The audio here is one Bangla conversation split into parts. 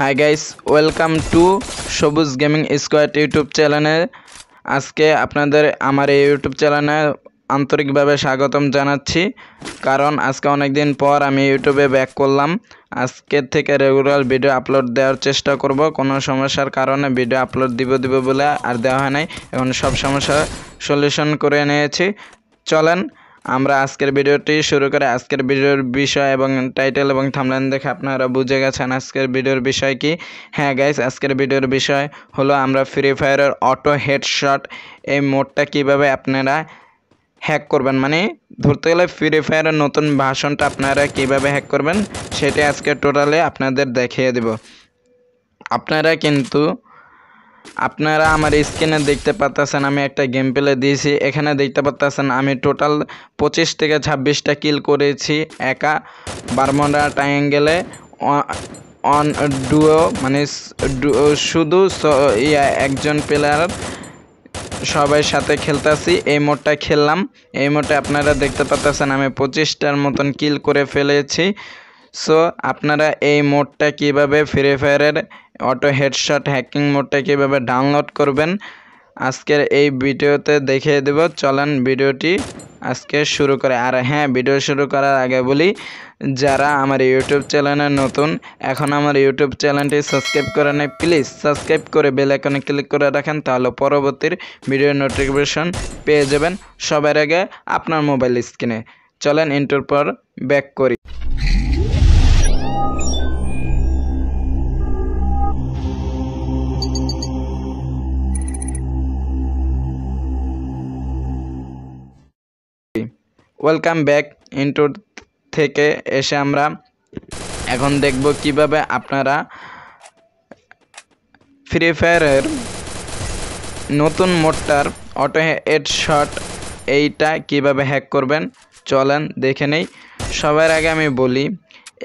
high guys welcome to Sabuj gaming squad YouTube চ্যানেলে আজকে আপনাদের আমার এই ইউটিউব চ্যানেলে আন্তরিকভাবে স্বাগতম জানাচ্ছি কারণ আজকে অনেক দিন পর আমি ইউটিউবে ব্যাক করলাম আজকের থেকে রেগুলার ভিডিও আপলোড দেওয়ার চেষ্টা করব কোনো সমস্যার কারণে ভিডিও আপলোড দিব দিব বলে আর দেওয়া হয় নাই এখন সব সমস্যার সলিউশন করে নিয়েছি চলেন আমরা আজকের ভিডিওটি শুরু করে আজকের ভিডিওর বিষয় এবং টাইটেল এবং থামলাইন দেখে আপনারা বুঝে গেছেন আজকের ভিডিওর বিষয় কি হ্যাঁ গাইস আজকের ভিডিওর বিষয় হলো আমরা ফ্রি ফায়ারের অটো হেডশট এই মোডটা কিভাবে আপনারা হ্যাক করবেন মানে ধরতে গেলে ফ্রি ফায়ারের নতুন ভাষণটা আপনারা কিভাবে হ্যাক করবেন সেটা আজকে টোটালে আপনাদের দেখিয়ে দেব আপনারা কিন্তু আপনারা আমার স্ক্রিনে দেখতে পাচ্ছেন আমি একটা গেম প্লে দিয়েছি এখানে দেখতে পাচ্ছেন আমি টোটাল পঁচিশ থেকে ছাব্বিশটা কিল করেছি একা বারমোডা ট্রায়াঙ্গেলে অন ডুও মানে শুধু একজন প্লেয়ার সবাই সাথে খেলতেছি এই মোডটা খেললাম এই মোডে আপনারা দেখতে পাচ্ছেন আমি পঁচিশটার মতন কিল করে ফেলেছি সো আপনারা এই মোডটা কিভাবে ফ্রি ফায়ারের অটো হেডশট হ্যাকিং মোডটা কীভাবে ডাউনলোড করবেন আজকের এই ভিডিওতে দেখিয়ে দেব চলেন ভিডিওটি আজকে শুরু করে আর হ্যাঁ ভিডিও শুরু করার আগে বলি যারা আমার ইউটিউব চ্যানেলে নতুন এখন আমার ইউটিউব চ্যানেলটি সাবস্ক্রাইব করে নেয় প্লিজ সাবস্ক্রাইব করে বেল আইকনে ক্লিক করে রাখেন তাহলে পরবর্তীর ভিডিও নোটিফিকেশন পেয়ে যাবেন সবার আগে আপনার মোবাইল স্ক্রিনে চলেন ইন্টার পর ব্যাক করি ওয়েলকাম ব্যাক ইন্টোর থেকে এসে আমরা এখন দেখব কিভাবে আপনারা ফ্রি ফায়ারের নতুন মোটটার অটো এড শট এইটা কিভাবে হ্যাক করবেন চলেন দেখে নেই সবার আগে আমি বলি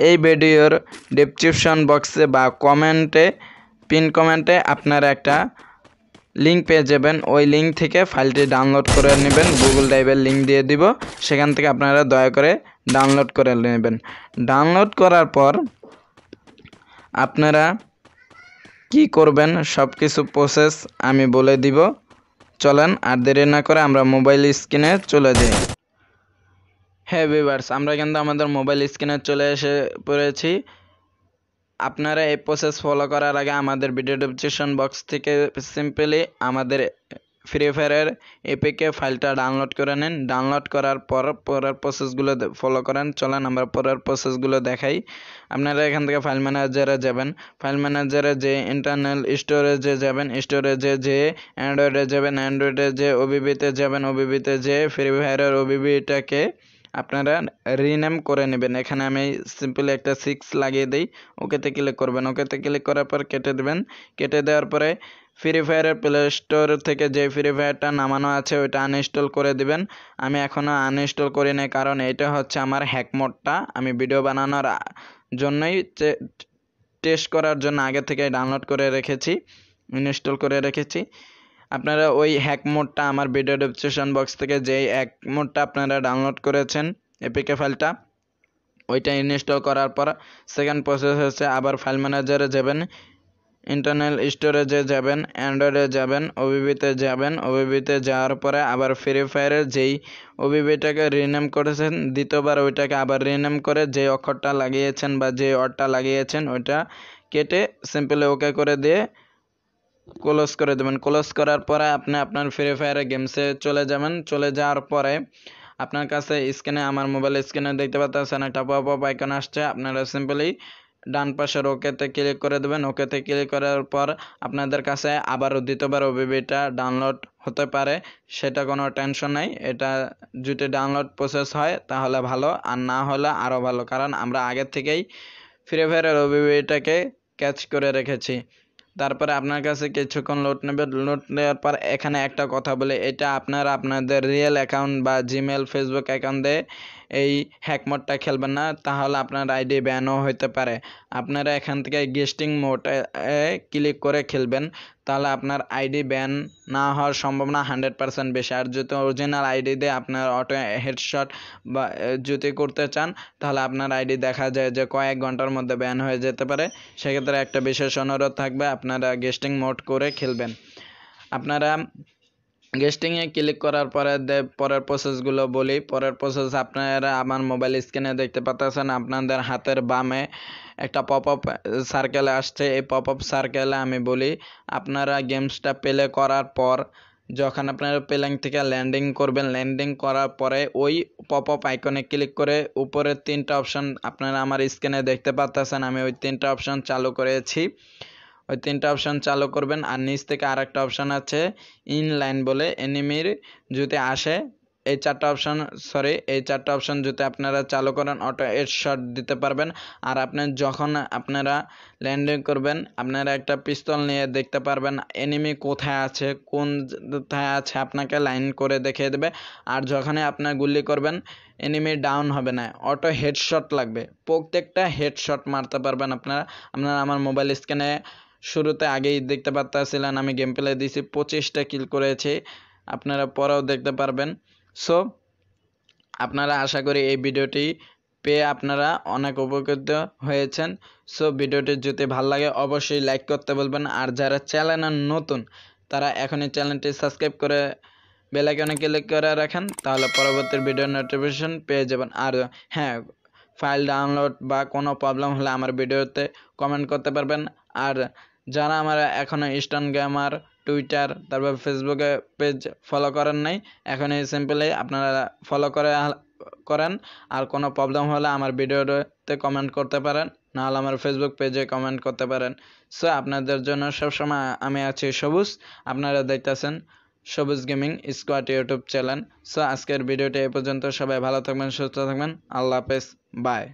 এই ভিডিওর ডিসক্রিপশন বক্সে বা কমেন্টে পিন কমেন্টে আপনারা একটা লিঙ্ক পেয়ে যাবেন ওই লিঙ্ক থেকে ফাইলটি ডাউনলোড করে নেবেন গুগল ড্রাইভের লিঙ্ক দিয়ে দিব সেখান থেকে আপনারা দয়া করে ডাউনলোড করে নেবেন ডাউনলোড করার পর আপনারা কি করবেন সব কিছু প্রসেস আমি বলে দিব চলেন আর দেরি না করে আমরা মোবাইল স্ক্রিনে চলে যাই হ্যাঁ ভিভার্স আমরা কিন্তু আমাদের মোবাইল স্ক্রিনে চলে এসে পড়েছি আপনারা এই প্রসেস ফলো করার আগে আমাদের ভিডিও ডিসক্রিপশন বক্স থেকে সিম্পলি আমাদের ফ্রি ফায়ারের এপিকে ফাইলটা ডাউনলোড করে নেন ডাউনলোড করার পর পরের প্রসেসগুলো ফলো করেন চলেন আমরা পরের প্রসেসগুলো দেখাই আপনারা এখান থেকে ফাইল ম্যানেজারে যাবেন ফাইল ম্যানেজারে যে ইন্টারনাল স্টোরেজে যাবেন স্টোরেজে যে অ্যান্ড্রয়েডে যাবেন অ্যান্ড্রয়েডে যে ওবিবিতে যাবেন ওবিবিতে যে ফ্রি ফায়ারের ওবিবিটাকে আপনারা রিনেম করে নেবেন এখানে আমি সিম্পলি একটা সিক্স লাগিয়ে দিই ওকেতে ক্লিক করবেন ওকেতে ক্লিক করার পর কেটে দেবেন কেটে দেওয়ার পরে ফ্রি ফায়ারের প্লে স্টোর থেকে যে ফ্রি ফায়ারটা নামানো আছে ওইটা আনইনস্টল করে দিবেন আমি এখনও আনইনস্টল করি নাই কারণ এটা হচ্ছে আমার হ্যাকমোডটা আমি ভিডিও বানানোর জন্যই টেস্ট করার জন্য আগে থেকে ডাউনলোড করে রেখেছি ইনস্টল করে রেখেছি আপনারা ওই হ্যাক মোডটা আমার ভিডিও ডিসক্রিপশন বক্স থেকে যেই হ্যাক মোডটা আপনারা ডাউনলোড করেছেন এপিকে ফাইলটা ওইটা ইনস্টল করার পর সেকেন্ড প্রসেস হচ্ছে আবার ফাইল ম্যানেজারে যাবেন ইন্টারনাল স্টোরেজে যাবেন অ্যান্ড্রয়েডে যাবেন ওবিবিতে যাবেন ওবিবিতে যাওয়ার পরে আবার ফ্রি ফায়ারের যেই ওবিবিটাকে রিনেম করেছেন দ্বিতীয়বার ওইটাকে আবার রিনেম করে যে অক্ষরটা লাগিয়েছেন বা যে অরটা লাগিয়েছেন ওইটা কেটে সিম্পলি ওকে করে দিয়ে ক্লোজ করে দেবেন ক্লোজ করার পরে আপনি আপনার ফ্রি ফায়ারে গেমসে চলে যাবেন চলে যাওয়ার পরে আপনার কাছে স্ক্রিনে আমার মোবাইল স্ক্রিনে দেখতে পাচ্ছেন একটা পপ আপ আইকন আসছে আপনারা সিম্পলি ডান পাশের ওকেতে ক্লিক করে দেবেন ওকেতে ক্লিক করার পর আপনাদের কাছে আবারও দ্বিতীয়বার ওবিবিটা ডাউনলোড হতে পারে সেটা কোনো টেনশন নাই এটা যদি ডাউনলোড প্রসেস হয় তাহলে ভালো আর না হলে আরও ভালো কারণ আমরা আগের থেকেই ফ্রি ফায়ারের ওবিবিটাকে ক্যাচ করে রেখেছি তারপরে আপনার কাছে কিছুক্ষণ লোড নেবে লোড নেওয়ার পর এখানে একটা কথা বলে এটা আপনার আপনাদের রিয়েল অ্যাকাউন্ট বা জিমেল ফেসবুক অ্যাকাউন্টে এই হ্যাকমোডটা খেলবেন না তাহলে আপনার আইডি ব্যানও হতে পারে আপনারা এখান থেকে গেস্টিং মোড ক্লিক করে খেলবেন তাহলে আপনার আইডি ব্যান না হওয়ার সম্ভাবনা হান্ড্রেড পারসেন্ট বেশি আর যদি অরিজিনাল আইডি দিয়ে আপনার অটো হেডশট বা যদি করতে চান তাহলে আপনার আইডি দেখা যায় যে কয়েক ঘন্টার মধ্যে ব্যান হয়ে যেতে পারে সেক্ষেত্রে একটা বিশেষ অনুরোধ থাকবে আপনারা গেস্টিং মোড করে খেলবেন আপনারা গেস্টিংয়ে ক্লিক করার পরে পরের প্রসেসগুলো বলি পরের প্রসেস আপনারা আমার মোবাইল স্ক্রিনে দেখতে পাচ্ছেন আপনাদের হাতের বামে একটা পপ আপ সার্কেলে আসছে এই পপ আপ সার্কেলে আমি বলি আপনারা গেমসটা প্লে করার পর যখন আপনারা প্লেন থেকে ল্যান্ডিং করবেন ল্যান্ডিং করার পরে ওই পপ আপ আইকনে ক্লিক করে উপরের তিনটা অপশন আপনারা আমার স্ক্রিনে দেখতে পাচ্ছেন আমি ওই তিনটা অপশন চালু করেছি ওই তিনটা অপশান চালু করবেন আর নিচ থেকে আরেকটা অপশান আছে ইন লাইন বলে এনিমির যদি আসে এই চারটা অপশান সরি এই চারটা অপশান যদি আপনারা চালু করেন অটো শট দিতে পারবেন আর আপনি যখন আপনারা ল্যান্ডিং করবেন আপনারা একটা পিস্তল নিয়ে দেখতে পারবেন এনিমি কোথায় আছে কোন কোথায় আছে আপনাকে লাইন করে দেখিয়ে দেবে আর যখনই আপনার গুলি করবেন এনিমি ডাউন হবে না অটো হেডশট লাগবে প্রত্যেকটা হেডশট মারতে পারবেন আপনারা আপনারা আমার মোবাইল স্ক্রিনে শুরুতে আগেই দেখতে পারতেছিলেন আমি গেম প্লে দিয়েছি পঁচিশটা কিল করেছি আপনারা পরেও দেখতে পারবেন সো আপনারা আশা করি এই ভিডিওটি পেয়ে আপনারা অনেক উপকৃত হয়েছেন সো ভিডিওটি যদি ভালো লাগে অবশ্যই লাইক করতে বলবেন আর যারা চ্যানেল নতুন তারা এখনই চ্যানেলটি সাবস্ক্রাইব করে বেলাইকনে ক্লিক করে রাখেন তাহলে পরবর্তী ভিডিও নোটিফিকেশন পেয়ে যাবেন আর হ্যাঁ ফাইল ডাউনলোড বা কোনো প্রবলেম হলে আমার ভিডিওতে কমেন্ট করতে পারবেন আর যারা আমার এখনও ইস্টার্ন গ্রামার টুইটার তারপর ফেসবুকে পেজ ফলো করেন নাই এখন এই সিম্পলি আপনারা ফলো করে করেন আর কোনো প্রবলেম হলে আমার ভিডিওতে কমেন্ট করতে পারেন নাহলে আমার ফেসবুক পেজে কমেন্ট করতে পারেন সো আপনাদের জন্য সবসময় আমি আছি সবুজ আপনারা দেখতেছেন Sabuj gaming squad YouTube channel so আজকের ভিডিওটি এ পর্যন্ত সবাই ভালো থাকবেন সুস্থ থাকবেন আল্লাহ হাফেজ বাই